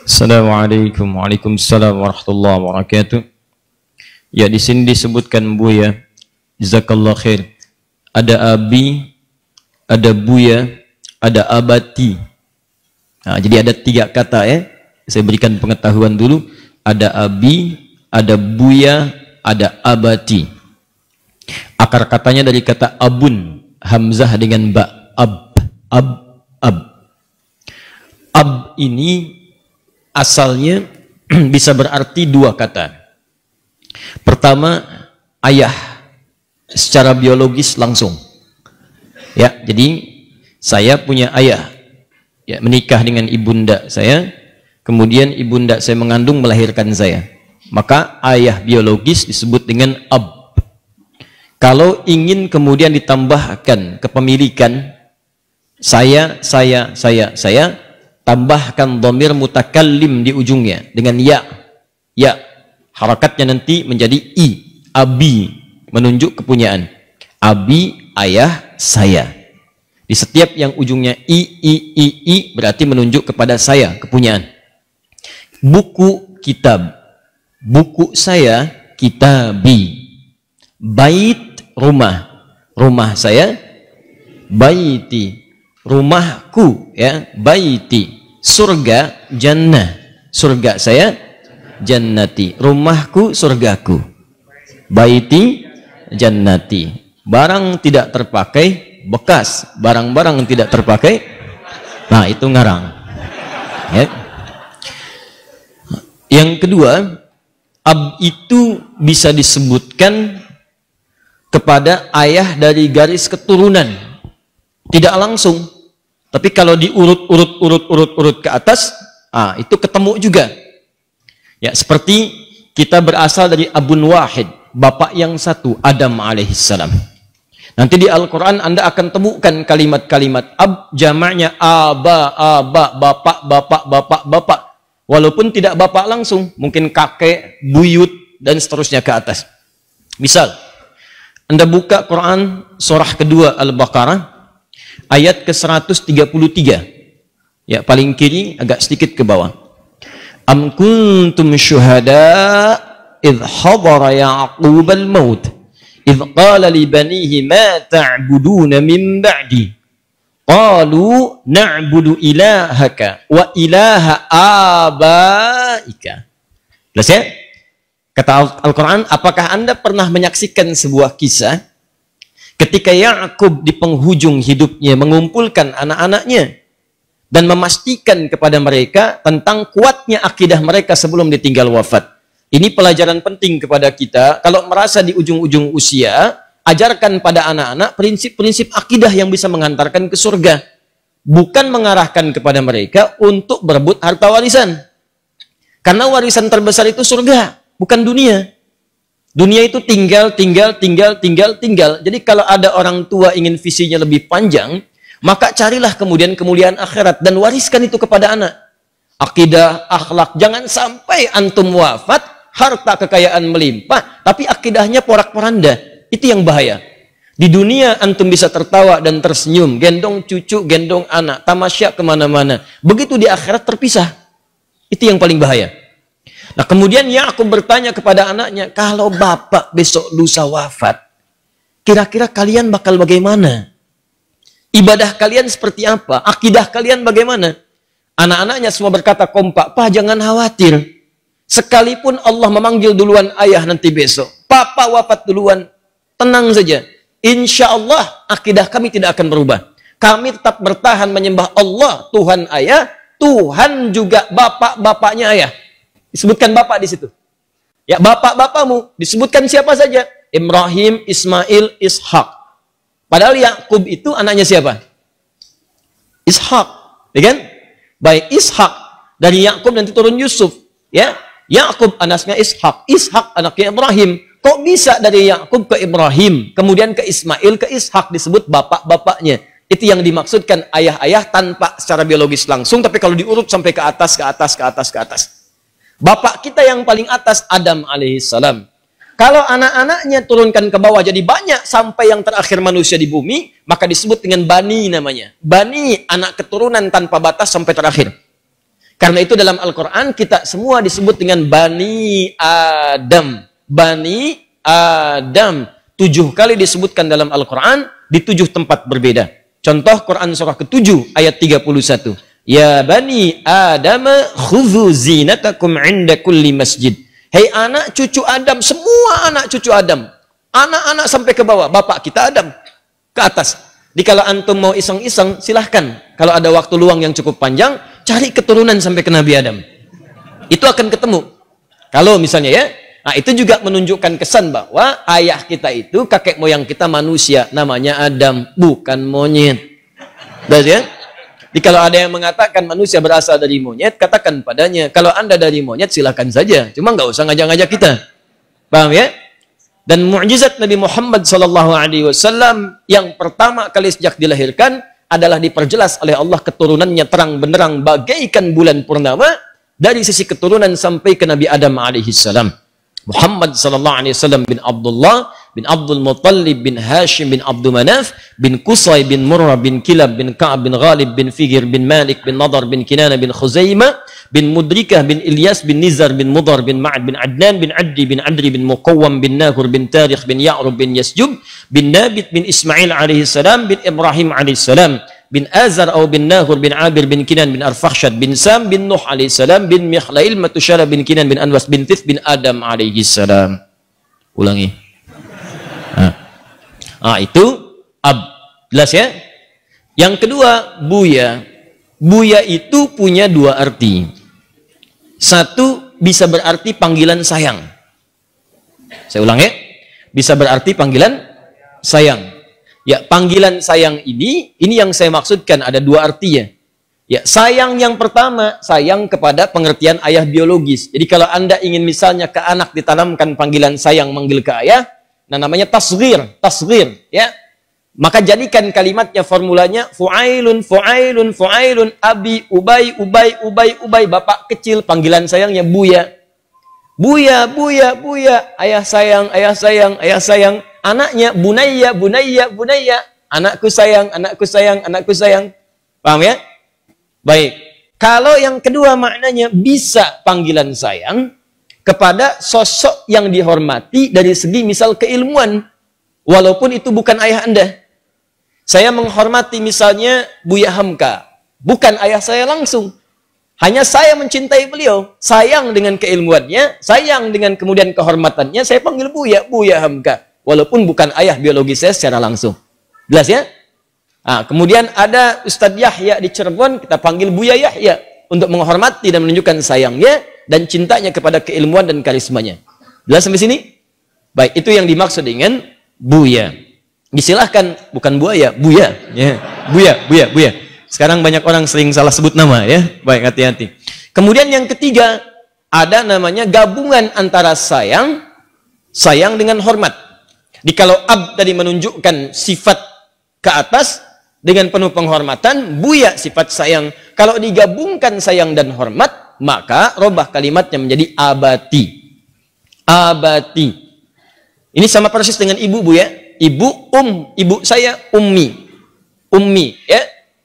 Assalamualaikum Waalaikumsalam warahmatullahi wabarakatuh Ya di sini disebutkan Buya, jazakallah khair. Ada Abi, ada Buya, ada Abati. Nah, jadi ada tiga kata ya. Saya berikan pengetahuan dulu. Ada Abi, ada Buya, ada Abati. Akar katanya dari kata abun, hamzah dengan ba, ab, ab, ab. Ab ini asalnya bisa berarti dua kata. Pertama, ayah secara biologis langsung. Ya, jadi saya punya ayah. Ya, menikah dengan ibunda saya, kemudian ibunda saya mengandung melahirkan saya. Maka ayah biologis disebut dengan ab. Kalau ingin kemudian ditambahkan kepemilikan saya, saya, saya, saya, tambahkan domir mutakallim di ujungnya dengan ya ya harakatnya nanti menjadi i abi menunjuk kepunyaan abi ayah saya di setiap yang ujungnya i i i i berarti menunjuk kepada saya kepunyaan buku kitab buku saya kitabi bait rumah rumah saya baiti rumahku ya baiti surga jannah surga saya jannati rumahku surgaku baiti jannati barang tidak terpakai bekas barang-barang tidak terpakai nah itu ngarang ya. yang kedua ab itu bisa disebutkan kepada ayah dari garis keturunan tidak langsung tapi kalau diurut-urut-urut-urut-urut ke atas, ah, itu ketemu juga. Ya, seperti kita berasal dari abun wahid, bapak yang satu, Adam alaihissalam. Nanti di Al-Quran Anda akan temukan kalimat-kalimat ab jamaknya aba, aba, bapak, bapak, bapak, bapak. Walaupun tidak bapak langsung, mungkin kakek, buyut, dan seterusnya ke atas. Misal, Anda buka Quran surah kedua Al-Baqarah, ayat ke-133. Ya, paling kiri agak sedikit ke bawah. Am kuntum syuhada id hadara Ya'qub al-maut id qala li banihi ma ta'buduna min ba'di qalu na'budu ilahaka wa ilaha abaika. Jelas ya? Kata Al-Quran, apakah Anda pernah menyaksikan sebuah kisah Ketika Yakub di penghujung hidupnya mengumpulkan anak-anaknya dan memastikan kepada mereka tentang kuatnya akidah mereka sebelum ditinggal wafat. Ini pelajaran penting kepada kita. Kalau merasa di ujung-ujung usia, ajarkan pada anak-anak prinsip-prinsip akidah yang bisa mengantarkan ke surga. Bukan mengarahkan kepada mereka untuk berebut harta warisan. Karena warisan terbesar itu surga, bukan dunia. Dunia itu tinggal, tinggal, tinggal, tinggal, tinggal. Jadi kalau ada orang tua ingin visinya lebih panjang, maka carilah kemudian kemuliaan akhirat dan wariskan itu kepada anak. Akidah, akhlak, jangan sampai antum wafat, harta kekayaan melimpah, tapi akidahnya porak-poranda. Itu yang bahaya. Di dunia antum bisa tertawa dan tersenyum, gendong cucu, gendong anak, tamasya kemana-mana. Begitu di akhirat terpisah. Itu yang paling bahaya. Nah kemudian ya aku bertanya kepada anaknya, kalau bapak besok lusa wafat, kira-kira kalian bakal bagaimana? Ibadah kalian seperti apa? Akidah kalian bagaimana? Anak-anaknya semua berkata kompak, Pak jangan khawatir. Sekalipun Allah memanggil duluan ayah nanti besok. Papa wafat duluan. Tenang saja. Insya Allah akidah kami tidak akan berubah. Kami tetap bertahan menyembah Allah, Tuhan ayah, Tuhan juga bapak-bapaknya ayah. Disebutkan bapak di situ. Ya, bapak bapamu disebutkan siapa saja? Ibrahim, Ismail, Ishak. Padahal Yakub itu anaknya siapa? Ishak, ya kan? Baik Ishak dari Yakub nanti turun Yusuf, ya. Yakub anaknya Ishak, Ishak anaknya Ibrahim. Kok bisa dari Yakub ke Ibrahim, kemudian ke Ismail, ke Ishak disebut bapak-bapaknya? Itu yang dimaksudkan ayah-ayah tanpa secara biologis langsung, tapi kalau diurut sampai ke atas, ke atas, ke atas, ke atas. Bapak kita yang paling atas Adam alaihissalam. Kalau anak-anaknya turunkan ke bawah jadi banyak sampai yang terakhir manusia di bumi, maka disebut dengan bani namanya. Bani anak keturunan tanpa batas sampai terakhir. Karena itu dalam Al-Qur'an kita semua disebut dengan bani Adam. Bani Adam tujuh kali disebutkan dalam Al-Qur'an di tujuh tempat berbeda. Contoh Quran surah ke-7 ayat 31. Ya bani Adam khudhu zinatakum inda kulli masjid. Hei anak cucu Adam, semua anak cucu Adam. Anak-anak sampai ke bawah, bapak kita Adam ke atas. kalau antum mau iseng-iseng, silahkan. Kalau ada waktu luang yang cukup panjang, cari keturunan sampai ke Nabi Adam. Itu akan ketemu. Kalau misalnya ya, nah itu juga menunjukkan kesan bahwa ayah kita itu kakek moyang kita manusia, namanya Adam, bukan monyet. That's ya? Jadi kalau ada yang mengatakan manusia berasal dari monyet, katakan padanya, kalau Anda dari monyet silahkan saja. Cuma nggak usah ngajak-ngajak kita. Paham ya? Dan mukjizat Nabi Muhammad SAW yang pertama kali sejak dilahirkan adalah diperjelas oleh Allah keturunannya terang benderang bagaikan bulan purnama dari sisi keturunan sampai ke Nabi Adam as, Muhammad SAW bin Abdullah بن عبد المطلب بن هاشم بن عبد مناف بن قصي بن مرة بن كلاب بن كعب بن غالب بن فجر بن مالك بن نضر بن كنانة بن خزيمة بن مدركة بن إلياس بن نزر بن مضر بن معد بن عدنان بن عدي بن عدري بن مقوم بن ناهر بن تاريخ بن يعرب بن يسجب بن نابت بن إسماعيل عليه السلام بن إبراهيم عليه السلام بن آزر أو بن ناهر بن عابر بن كنان بن أرفخشد بن سام بن نوح عليه السلام بن مخلايل متشال بن كنان بن أنوس بن ثث بن آدم عليه السلام ulangi Ah itu ab. Jelas ya? Yang kedua, buya. Buya itu punya dua arti. Satu, bisa berarti panggilan sayang. Saya ulang ya. Bisa berarti panggilan sayang. Ya, panggilan sayang ini, ini yang saya maksudkan ada dua artinya. Ya, sayang yang pertama, sayang kepada pengertian ayah biologis. Jadi kalau Anda ingin misalnya ke anak ditanamkan panggilan sayang manggil ke ayah, Nah, namanya tasghir, tasghir, ya. Maka jadikan kalimatnya formulanya fuailun fuailun fuailun abi ubay ubay ubay ubay bapak kecil panggilan sayangnya buya. Buya, buya, buya, ayah sayang, ayah sayang, ayah sayang, anaknya bunaya, bunaya, bunaya, anakku sayang, anakku sayang, anakku sayang. Paham ya? Baik. Kalau yang kedua maknanya bisa panggilan sayang, kepada sosok yang dihormati dari segi misal keilmuan walaupun itu bukan ayah Anda. Saya menghormati misalnya Buya Hamka, bukan ayah saya langsung. Hanya saya mencintai beliau, sayang dengan keilmuannya, sayang dengan kemudian kehormatannya, saya panggil Buya, Buya Hamka. Walaupun bukan ayah biologi saya secara langsung. Jelas ya? Nah, kemudian ada Ustadz Yahya di Cirebon, kita panggil Buya Yahya untuk menghormati dan menunjukkan sayangnya dan cintanya kepada keilmuan dan karismanya. Jelas sampai sini? Baik, itu yang dimaksud dengan buya. Disilahkan, bukan buaya, buya. Ya. Buya, buya, buya. Sekarang banyak orang sering salah sebut nama ya. Baik, hati-hati. Kemudian yang ketiga, ada namanya gabungan antara sayang, sayang dengan hormat. Di kalau ab tadi menunjukkan sifat ke atas, dengan penuh penghormatan, buya sifat sayang. Kalau digabungkan sayang dan hormat, maka robah kalimatnya menjadi abati. Abati. Ini sama persis dengan ibu bu ya. Ibu um, ibu saya ummi. Ummi ya.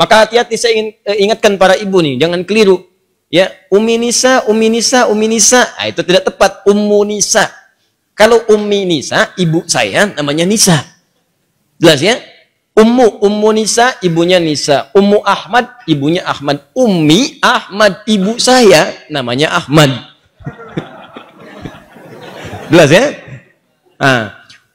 Maka hati-hati saya ingin eh, ingatkan para ibu nih, jangan keliru. Ya, ummi nisa, ummi nisa, ummi nisa. Nah, itu tidak tepat ummu nisa. Kalau ummi nisa, ibu saya namanya Nisa. Jelas ya? Ummu, Ummu Nisa, ibunya Nisa. Ummu Ahmad, ibunya Ahmad. Umi Ahmad, ibu saya namanya Ahmad. Jelas ya? Ah.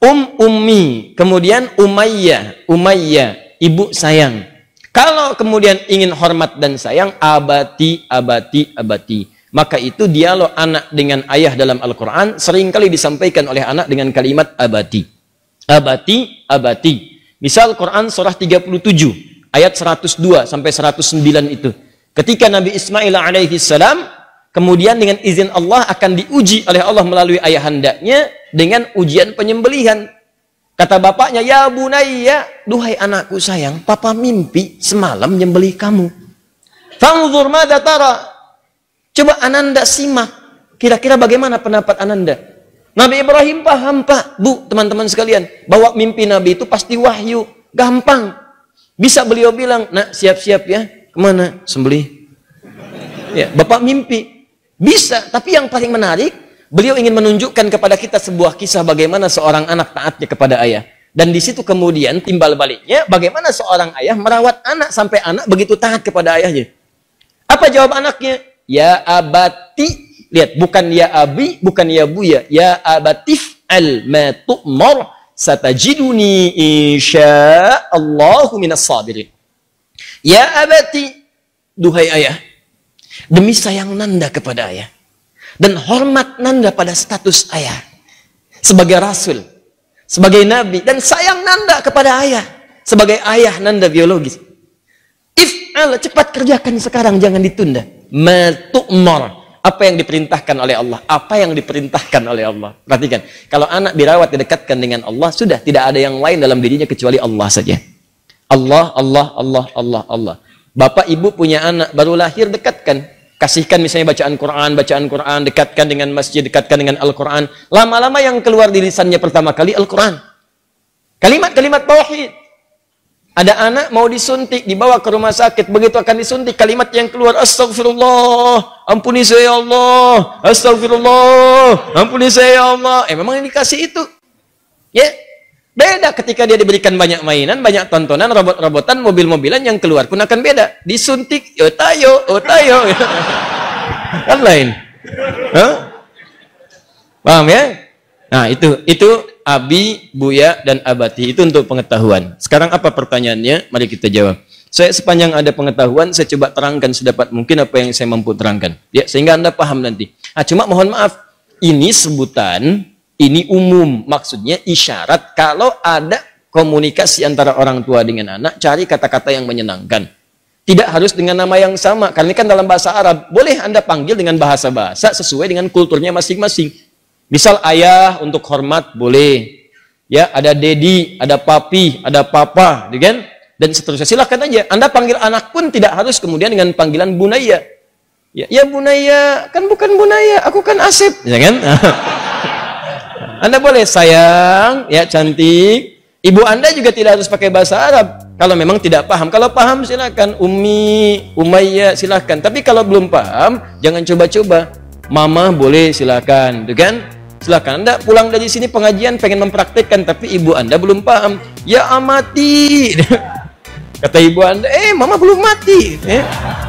Um Ummi, kemudian Umayyah, Umayyah, ibu sayang. Kalau kemudian ingin hormat dan sayang, abati, abati, abati. Maka itu dialog anak dengan ayah dalam Al-Quran seringkali disampaikan oleh anak dengan kalimat abati. Abati, abati Misal Quran surah 37 ayat 102 sampai 109 itu. Ketika Nabi Ismail alaihi salam kemudian dengan izin Allah akan diuji oleh Allah melalui ayahandanya dengan ujian penyembelihan. Kata bapaknya, "Ya bunayya, duhai anakku sayang, papa mimpi semalam menyembelih kamu." Fangzur madza tara. Coba Ananda simak kira-kira bagaimana pendapat Ananda? Nabi Ibrahim paham, Pak, Bu, teman-teman sekalian, bahwa mimpi Nabi itu pasti wahyu. Gampang. Bisa beliau bilang, nak siap-siap ya, kemana? Sembeli. Ya, Bapak mimpi. Bisa, tapi yang paling menarik, beliau ingin menunjukkan kepada kita sebuah kisah bagaimana seorang anak taatnya kepada ayah. Dan di situ kemudian timbal baliknya, bagaimana seorang ayah merawat anak sampai anak begitu taat kepada ayahnya. Apa jawab anaknya? Ya abati Lihat, bukan ya abi, bukan ya buya. Ya, ya abatif al ma tu'mar satajiduni Allah minas sabirin. Ya abati, duhai ayah, demi sayang nanda kepada ayah, dan hormat nanda pada status ayah, sebagai rasul, sebagai nabi, dan sayang nanda kepada ayah, sebagai ayah nanda biologis. if If'al, cepat kerjakan sekarang, jangan ditunda. Matu'mar, apa yang diperintahkan oleh Allah, apa yang diperintahkan oleh Allah. Perhatikan, kalau anak dirawat didekatkan dengan Allah, sudah tidak ada yang lain dalam dirinya kecuali Allah saja. Allah, Allah, Allah, Allah, Allah. Bapak ibu punya anak baru lahir dekatkan, kasihkan misalnya bacaan Quran, bacaan Quran, dekatkan dengan masjid, dekatkan dengan Al-Quran. Lama-lama yang keluar di lisannya pertama kali Al-Quran. Kalimat-kalimat tauhid. Ada anak mau disuntik, dibawa ke rumah sakit. Begitu akan disuntik, kalimat yang keluar, Astagfirullah, ampuni saya ya Allah. Astagfirullah, ampuni saya ya Allah. Eh, memang yang dikasih itu. Ya, yeah. Beda ketika dia diberikan banyak mainan, banyak tontonan, robot-robotan, mobil-mobilan yang keluar pun akan beda. Disuntik, yo tayo, yo tayo. kan lain. Huh? Paham ya? Nah, itu itu abi, buya, dan abati. Itu untuk pengetahuan. Sekarang apa pertanyaannya? Mari kita jawab. Saya sepanjang ada pengetahuan, saya coba terangkan sedapat mungkin apa yang saya mampu terangkan. Ya, sehingga Anda paham nanti. Ah, cuma mohon maaf, ini sebutan, ini umum. Maksudnya isyarat kalau ada komunikasi antara orang tua dengan anak, cari kata-kata yang menyenangkan. Tidak harus dengan nama yang sama, karena kan dalam bahasa Arab, boleh Anda panggil dengan bahasa-bahasa sesuai dengan kulturnya masing-masing. Misal ayah untuk hormat boleh. Ya, ada dedi, ada papi, ada papa, gitu kan? Dan seterusnya. Silahkan aja. Anda panggil anak pun tidak harus kemudian dengan panggilan bunaya. Ya, ya bunaya, kan bukan bunaya, aku kan Asep, ya kan? anda boleh sayang, ya cantik. Ibu Anda juga tidak harus pakai bahasa Arab kalau memang tidak paham. Kalau paham silahkan. Umi, Umayya silahkan. Tapi kalau belum paham jangan coba-coba. Mama boleh silahkan, gitu kan? Silahkan Anda pulang dari sini pengajian pengen mempraktekkan, tapi ibu Anda belum paham. Ya amati. Kata ibu Anda, eh mama belum mati. Eh.